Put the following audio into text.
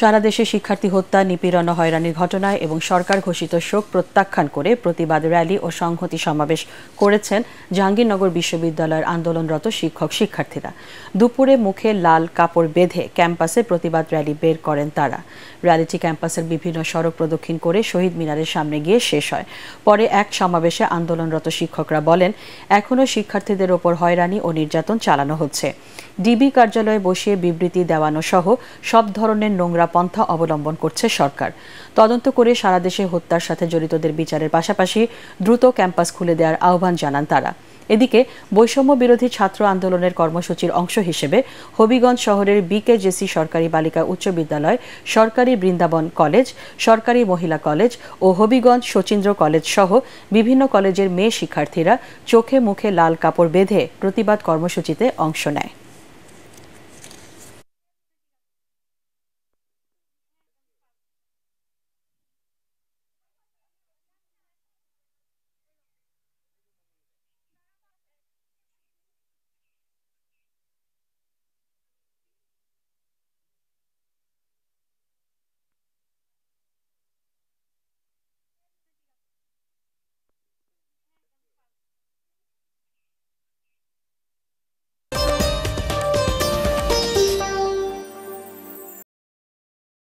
সারা দেশে শিক্ষার্থী হত্যা নিপীড়ন হয়রানির ঘটনায় এবং সরকার ঘোষিত শোক প্রত্যাখ্যান করে প্রতিবাদ র্যালি ও সংহতি সমাবেশ করেছেন জাহাঙ্গীরনগর বিশ্ববিদ্যালয়ের আন্দোলনরত শিক্ষক শিক্ষার্থীরা দুপুরে মুখে লাল কাপড় বেঁধে ক্যাম্পাসে প্রতিবাদ র্যালি বের করেন তারা র্যালিটি ক্যাম্পাসের বিভিন্ন সড়ক প্রদক্ষিণ করে শহীদ মিনারের সামনে গিয়ে শেষ হয় পরে এক সমাবেশে আন্দোলনরত শিক্ষকরা বলেন এখনও শিক্ষার্থীদের ওপর হয়রানি ও নির্যাতন চালানো হচ্ছে ডিবি কার্যালয়ে বসিয়ে বিবৃতি দেওয়ানো সহ সব ধরনের নোংরা করা পন্থা অবলম্বন করছে সরকার তদন্ত করে সারা দেশে হত্যার সাথে জড়িতদের বিচারের পাশাপাশি দ্রুত ক্যাম্পাস খুলে দেওয়ার আহ্বান জানান তারা এদিকে বৈষম্য বিরোধী ছাত্র আন্দোলনের কর্মসূচির অংশ হিসেবে হবিগঞ্জ শহরের বিকেজেসি সরকারি বালিকা উচ্চ বিদ্যালয় সরকারি বৃন্দাবন কলেজ সরকারি মহিলা কলেজ ও হবিগঞ্জ শচীন্দ্র কলেজ সহ বিভিন্ন কলেজের মেয়ে শিক্ষার্থীরা চোখে মুখে লাল কাপড় বেঁধে প্রতিবাদ কর্মসূচিতে অংশ নেয়